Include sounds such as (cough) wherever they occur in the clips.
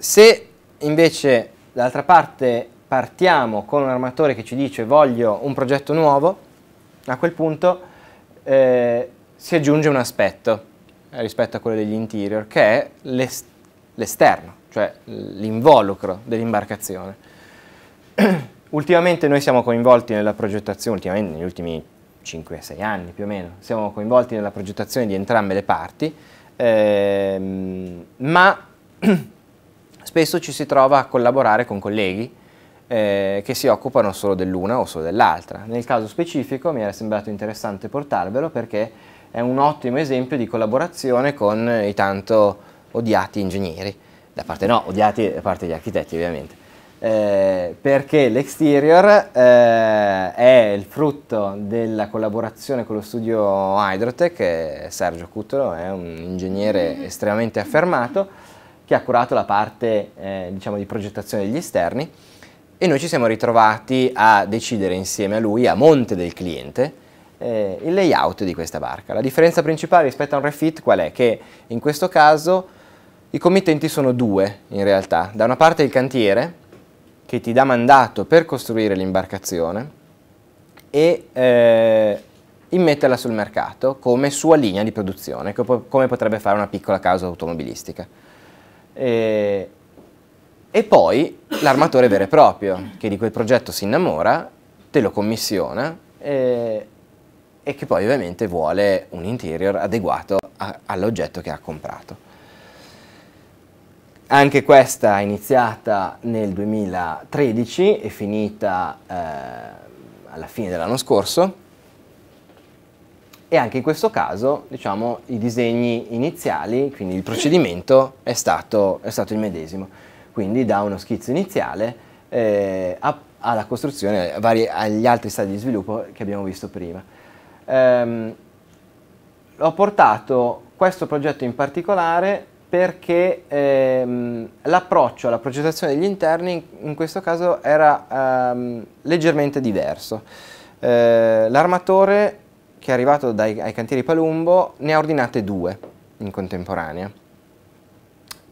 Se invece dall'altra parte partiamo con un armatore che ci dice voglio un progetto nuovo, a quel punto eh, si aggiunge un aspetto rispetto a quello degli interior, che è l'esterno, cioè l'involucro dell'imbarcazione. (clears throat) ultimamente noi siamo coinvolti nella progettazione, ultimamente negli ultimi 5-6 anni più o meno, siamo coinvolti nella progettazione di entrambe le parti, ehm, ma (clears throat) spesso ci si trova a collaborare con colleghi eh, che si occupano solo dell'una o solo dell'altra. Nel caso specifico mi era sembrato interessante portarvelo perché è un ottimo esempio di collaborazione con i tanto odiati ingegneri, da parte no, odiati da parte degli architetti ovviamente. Eh, perché l'exterior eh, è il frutto della collaborazione con lo studio Hydrotech, eh, Sergio Cutolo è un ingegnere estremamente affermato, che ha curato la parte eh, diciamo, di progettazione degli esterni e noi ci siamo ritrovati a decidere insieme a lui, a monte del cliente, eh, il layout di questa barca. La differenza principale rispetto a un refit qual è? Che in questo caso i committenti sono due in realtà. Da una parte il cantiere, che ti dà mandato per costruire l'imbarcazione e eh, immetterla sul mercato come sua linea di produzione, come potrebbe fare una piccola casa automobilistica. E, eh, e poi l'armatore vero e proprio, che di quel progetto si innamora, te lo commissiona e, eh, e che poi ovviamente vuole un interior adeguato all'oggetto che ha comprato. Anche questa è iniziata nel 2013 e finita eh, alla fine dell'anno scorso e anche in questo caso diciamo, i disegni iniziali, quindi il procedimento è stato, è stato il medesimo, quindi da uno schizzo iniziale eh, a, alla costruzione, vari, agli altri stadi di sviluppo che abbiamo visto prima. Ehm, ho portato questo progetto in particolare perché ehm, l'approccio alla progettazione degli interni in, in questo caso era ehm, leggermente diverso. Eh, L'armatore che è arrivato dai, ai cantieri Palumbo, ne ha ordinate due in contemporanea.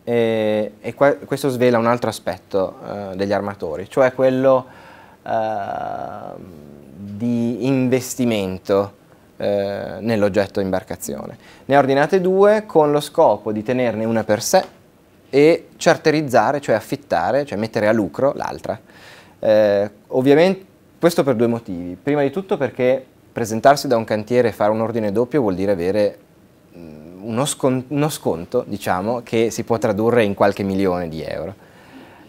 E, e qua, questo svela un altro aspetto eh, degli armatori, cioè quello eh, di investimento eh, nell'oggetto imbarcazione. Ne ha ordinate due con lo scopo di tenerne una per sé e charterizzare, cioè affittare, cioè mettere a lucro l'altra. Eh, ovviamente questo per due motivi. Prima di tutto perché presentarsi da un cantiere e fare un ordine doppio vuol dire avere mm, uno, scon uno sconto, diciamo, che si può tradurre in qualche milione di euro.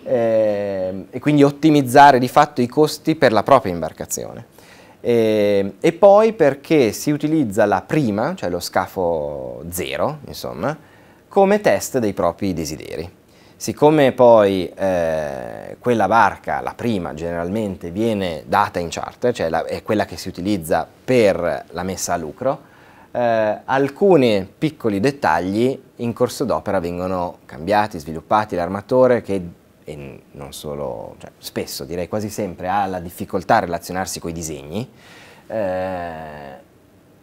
Ehm, e quindi ottimizzare di fatto i costi per la propria imbarcazione. E, ehm, e, poi perché si utilizza la prima, cioè lo scafo zero, insomma, come test dei propri desideri. Siccome poi eh, quella barca, la prima generalmente, viene data in charter, cioè la, è quella che si utilizza per la messa a lucro, eh, alcuni piccoli dettagli in corso d'opera vengono cambiati, sviluppati, l'armatore che e non solo, cioè, spesso direi quasi sempre ha la difficoltà a relazionarsi con i disegni, eh,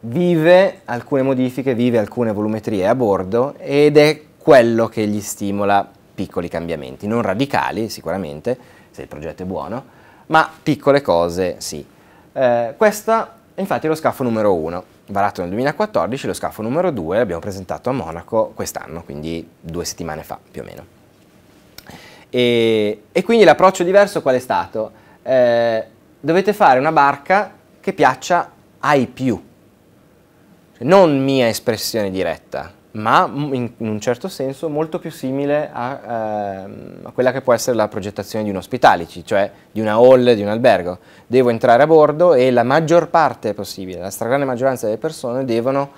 vive alcune modifiche, vive alcune volumetrie a bordo ed è quello che gli stimola piccoli cambiamenti, non radicali sicuramente, se il progetto è buono, ma piccole cose sì. Eh, questa è infatti lo scafo numero 1, varato nel 2014, lo scafo numero 2 l'abbiamo presentato a Monaco quest'anno, quindi due settimane fa più o meno. E, e quindi l'approccio diverso qual è stato? Eh, dovete fare una barca che piaccia ai più, cioè, non mia espressione diretta, ma in, un certo senso molto più simile a, ehm, a, quella che può essere la progettazione di un hospitality, cioè di una hall, di un albergo. Devo entrare a bordo e la maggior parte possibile, la stragrande maggioranza delle persone devono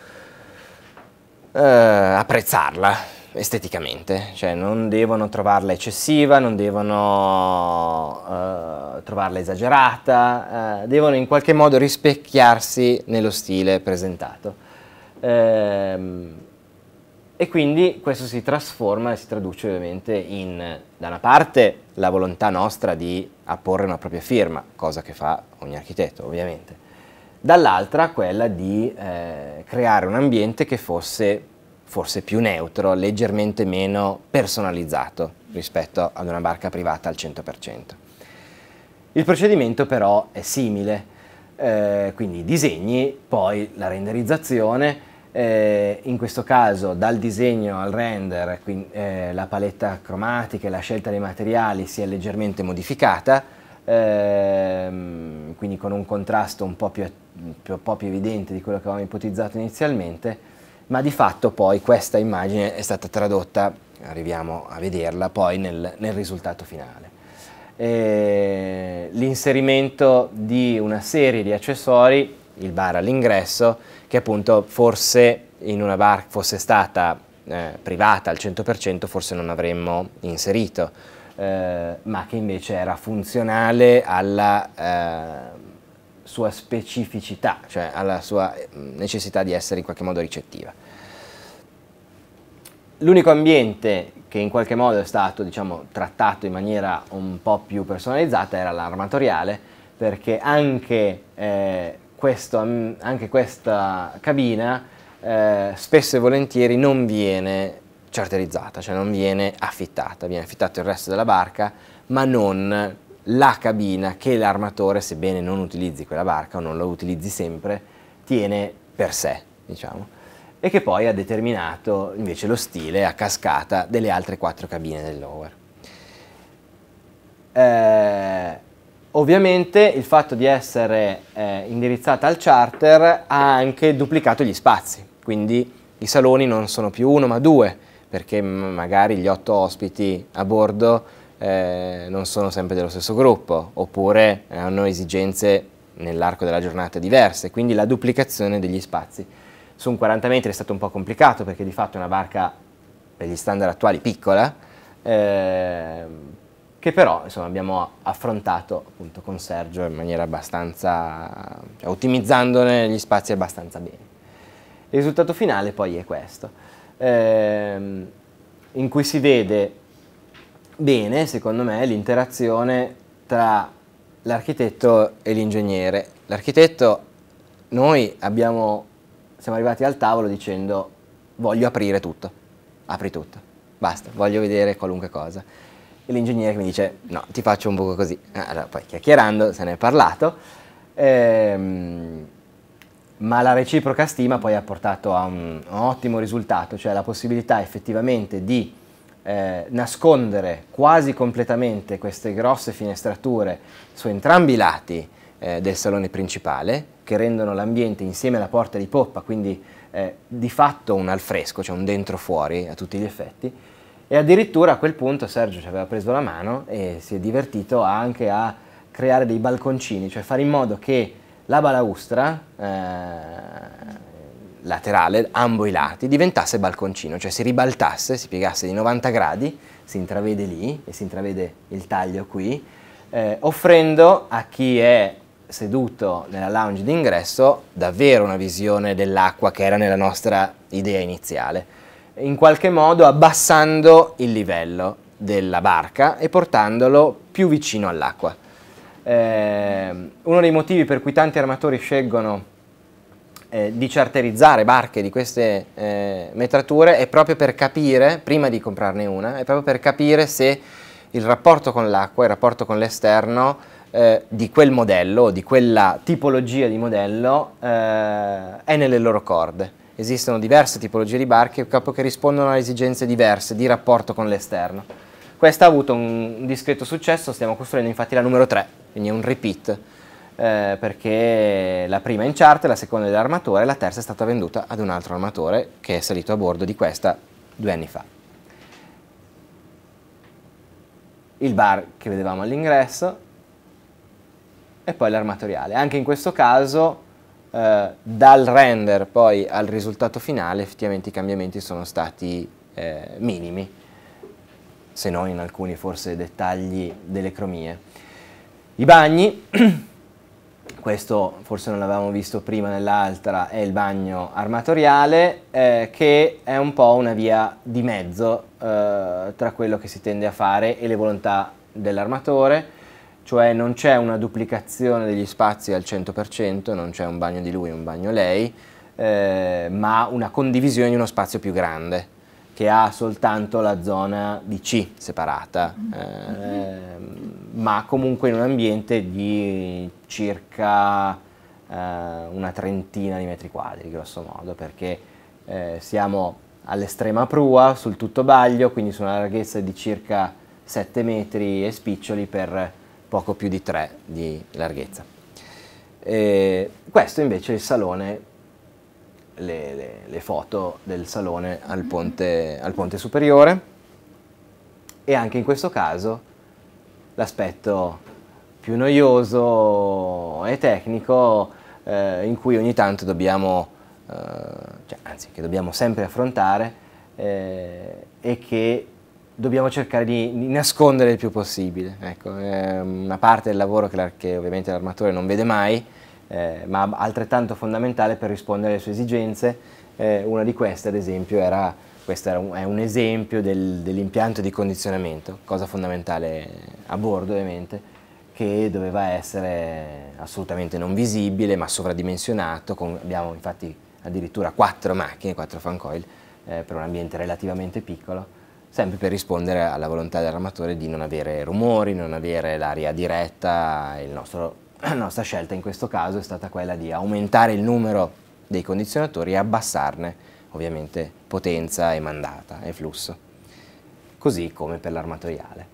eh, apprezzarla esteticamente, cioè non devono trovarla eccessiva, non devono eh, trovarla esagerata, eh, devono in qualche modo rispecchiarsi nello stile presentato. Eh, e quindi questo si trasforma e si traduce ovviamente in, da una parte, la volontà nostra di apporre una propria firma, cosa che fa ogni architetto ovviamente, dall'altra quella di eh, creare un ambiente che fosse forse più neutro, leggermente meno personalizzato rispetto ad una barca privata al 100%. Il procedimento però è simile, eh, quindi i disegni, poi la renderizzazione, eh, in questo caso dal disegno al render quindi, eh, la paletta cromatica e la scelta dei materiali si è leggermente modificata, ehm, quindi con un contrasto un po' più, più, po più evidente di quello che avevamo ipotizzato inizialmente, ma di fatto poi questa immagine è stata tradotta, arriviamo a vederla poi nel, nel risultato finale. Eh, l'inserimento di una serie di accessori, il bar all'ingresso, che appunto forse in una bar fosse stata eh, privata al 100% forse non avremmo inserito, eh, ma che invece era funzionale alla eh, sua specificità, cioè alla sua mm, necessità di essere in qualche modo ricettiva. L'unico ambiente che in qualche modo è stato diciamo, trattato in maniera un po' più personalizzata era l'armatoriale, perché anche eh, questo, mm, anche questa cabina eh, spesso e volentieri non viene charterizzata, cioè non viene affittata, viene affittato il resto della barca, ma non la cabina che l'armatore, sebbene non utilizzi quella barca o non la utilizzi sempre, tiene per sé, diciamo, e che poi ha determinato invece lo stile a cascata delle altre quattro cabine del lower. Eh, Ovviamente il fatto di essere eh, indirizzata al charter ha anche duplicato gli spazi, quindi i saloni non sono più uno ma due, perché magari gli otto ospiti a bordo eh, non sono sempre dello stesso gruppo, oppure hanno esigenze nell'arco della giornata diverse, quindi la duplicazione degli spazi. Su un 40 metri è stato un po' complicato perché di fatto è una barca per gli standard attuali piccola, eh, che però insomma, abbiamo affrontato appunto, con Sergio in maniera abbastanza, cioè, ottimizzandone gli spazi abbastanza bene. Il risultato finale poi è questo, ehm, in cui si vede bene, secondo me, l'interazione tra l'architetto e l'ingegnere. L'architetto, noi abbiamo, siamo arrivati al tavolo dicendo voglio aprire tutto, apri tutto, basta, voglio vedere qualunque cosa e l'ingegnere che mi dice no, ti faccio un buco così. Eh, allora, poi chiacchierando se ne è parlato, ehm, ma la reciproca stima poi ha portato a un, un ottimo risultato, cioè la possibilità effettivamente di eh, nascondere quasi completamente queste grosse finestrature su entrambi i lati eh, del salone principale, che rendono l'ambiente insieme alla porta di poppa, quindi eh, di fatto un al fresco, cioè un dentro fuori a tutti gli effetti, e addirittura a quel punto Sergio ci aveva preso la mano e si è divertito anche a creare dei balconcini, cioè fare in modo che la balaustra eh, laterale, ambo i lati, diventasse balconcino, cioè si ribaltasse, si piegasse di 90 gradi, si intravede lì e si intravede il taglio qui, eh, offrendo a chi è seduto nella lounge d'ingresso davvero una visione dell'acqua che era nella nostra idea iniziale in qualche modo abbassando il livello della barca e portandolo più vicino all'acqua. Eh, uno dei motivi per cui tanti armatori scelgono eh, di charterizzare barche di queste eh, metrature è proprio per capire, prima di comprarne una, è proprio per capire se il rapporto con l'acqua, il rapporto con l'esterno eh, di quel modello, di quella tipologia di modello eh, è nelle loro corde esistono diverse tipologie di barche che rispondono a esigenze diverse di rapporto con l'esterno. Questa ha avuto un discreto successo, stiamo costruendo infatti la numero 3, quindi è un repeat, eh, perché la prima è in charter, la seconda è dell'armatore, la terza è stata venduta ad un altro armatore che è salito a bordo di questa due anni fa. Il bar che vedevamo all'ingresso e poi l'armatoriale. Anche in questo caso eh, dal render poi al risultato finale effettivamente i cambiamenti sono stati eh, minimi, se non in alcuni forse dettagli delle cromie. I bagni, (clears throat) questo forse non l'avevamo visto prima nell'altra, è il bagno armatoriale eh, che è un po' una via di mezzo eh, tra quello che si tende a fare e le volontà dell'armatore cioè non c'è una duplicazione degli spazi al 100%, non c'è un bagno di lui e un bagno lei, eh, ma una condivisione di uno spazio più grande che ha soltanto la zona di C separata, eh, ma comunque in un ambiente di circa eh, una trentina di metri quadri, grosso modo, perché eh, siamo all'estrema prua, sul tutto baglio, quindi su una larghezza di circa 7 metri e spiccioli per poco più di 3 di larghezza. E questo invece è il salone, le, le, le foto del salone al mm-hmm. ponte, al ponte superiore e anche in questo caso l'aspetto più noioso e tecnico eh, in cui ogni tanto dobbiamo, eh, cioè, anzi che dobbiamo sempre affrontare eh, e che dobbiamo cercare di nascondere il più possibile. Ecco, è una parte del lavoro che, che ovviamente l'armatore non vede mai, eh, ma altrettanto fondamentale per rispondere alle sue esigenze. Eh, una di queste, ad esempio, era, era un, è un esempio del, dell'impianto di condizionamento, cosa fondamentale a bordo ovviamente, che doveva essere assolutamente non visibile ma sovradimensionato, con, abbiamo infatti addirittura quattro macchine, quattro fan coil, eh, per un ambiente relativamente piccolo, sempre per rispondere alla volontà dell'armatore di non avere rumori, non avere l'aria diretta. Nostro, (clears throat) la nostra scelta in questo caso è stata quella di aumentare il numero dei condizionatori e abbassarne ovviamente potenza e mandata e flusso, così come per l'armatoriale.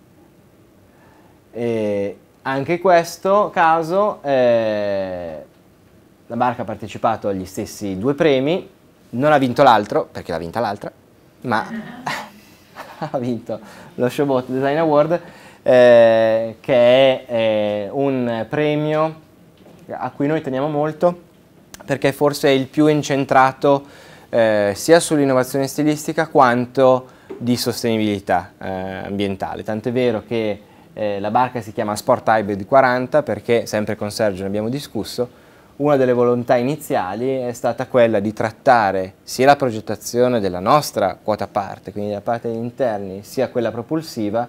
E anche in questo caso eh, la barca ha partecipato agli stessi due premi, non ha vinto l'altro, perché l'ha vinta l'altra, ma (laughs) (laughs) ha vinto lo Showbot Design Award, eh, che è eh, un premio a cui noi teniamo molto perché forse è il più incentrato eh, sia sull'innovazione stilistica quanto di sostenibilità eh, ambientale. Tant'è vero che eh, la barca si chiama Sport Hybrid 40 perché sempre con Sergio ne abbiamo discusso, una delle volontà iniziali è stata quella di trattare sia la progettazione della nostra quota parte, quindi la parte degli interni, sia quella propulsiva,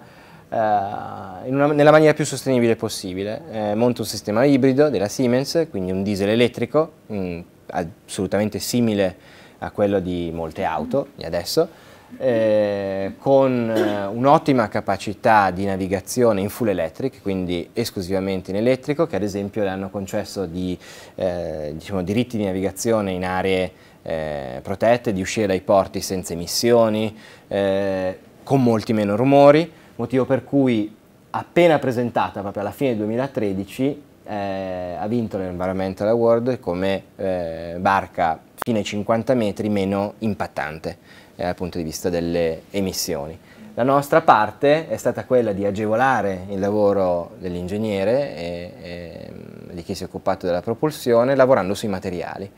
eh, una, nella maniera più sostenibile possibile. Eh, monto un sistema ibrido della Siemens, quindi un diesel elettrico, mh, mm, assolutamente simile a quello di molte auto di adesso, eh, con eh, un'ottima capacità di navigazione in full electric, quindi esclusivamente in elettrico, che ad esempio le hanno concesso di, eh, diciamo, diritti di navigazione in aree eh, protette, di uscire dai porti senza emissioni, eh, con molti meno rumori, motivo per cui appena presentata proprio alla fine del 2013 eh, ha vinto l'Environmental Award come eh, barca fine 50 metri meno impattante eh, dal punto di vista delle emissioni. La nostra parte è stata quella di agevolare il lavoro dell'ingegnere e, e, di chi si è occupato della propulsione lavorando sui materiali.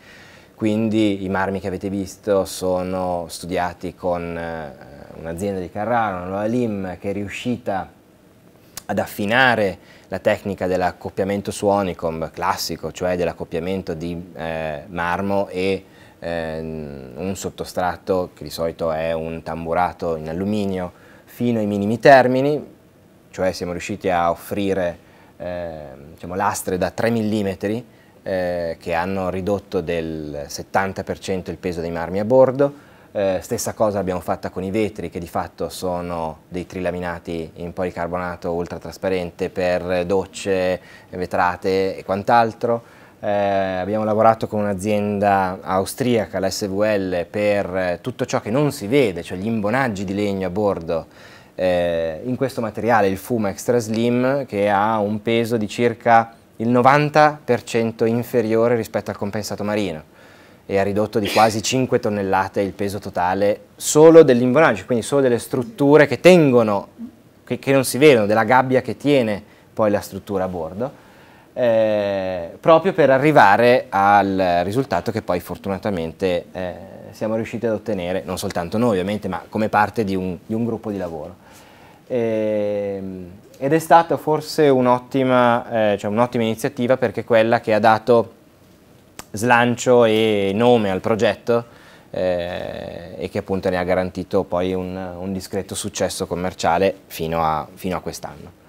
Quindi i marmi che avete visto sono studiati con eh, un'azienda di Carrara, una Loalim, che è riuscita ad affinare la tecnica dell'accoppiamento suonicom classico, cioè dell'accoppiamento di eh, marmo e ehm, un sottostratto che di solito è un tamburato in alluminio fino ai minimi termini, cioè siamo riusciti a offrire ehm, diciamo, lastre da 3 mm eh, che hanno ridotto del 70% il peso dei marmi a bordo, eh, stessa cosa abbiamo fatta con i vetri che di fatto sono dei trilaminati in policarbonato ultra trasparente per docce, vetrate e quant'altro eh, abbiamo lavorato con un'azienda austriaca, la SVL, per eh, tutto ciò che non si vede, cioè gli imbonaggi di legno a bordo eh, in questo materiale, il fumo extra slim, che ha un peso di circa il 90% inferiore rispetto al compensato marino e ha ridotto di quasi 5 tonnellate il peso totale solo dell'imbonaggio, quindi solo delle strutture che tengono, che, che non si vedono, della gabbia che tiene poi la struttura a bordo. Eh, proprio per arrivare al risultato che poi fortunatamente eh, siamo riusciti ad ottenere, non soltanto noi ovviamente, ma come parte di un, di un gruppo di lavoro. E, ehm, ed è stata forse un'ottima eh, cioè un iniziativa perché è quella che ha dato slancio e nome al progetto eh, e che appunto ne ha garantito poi un, un discreto successo commerciale fino a, fino a quest'anno.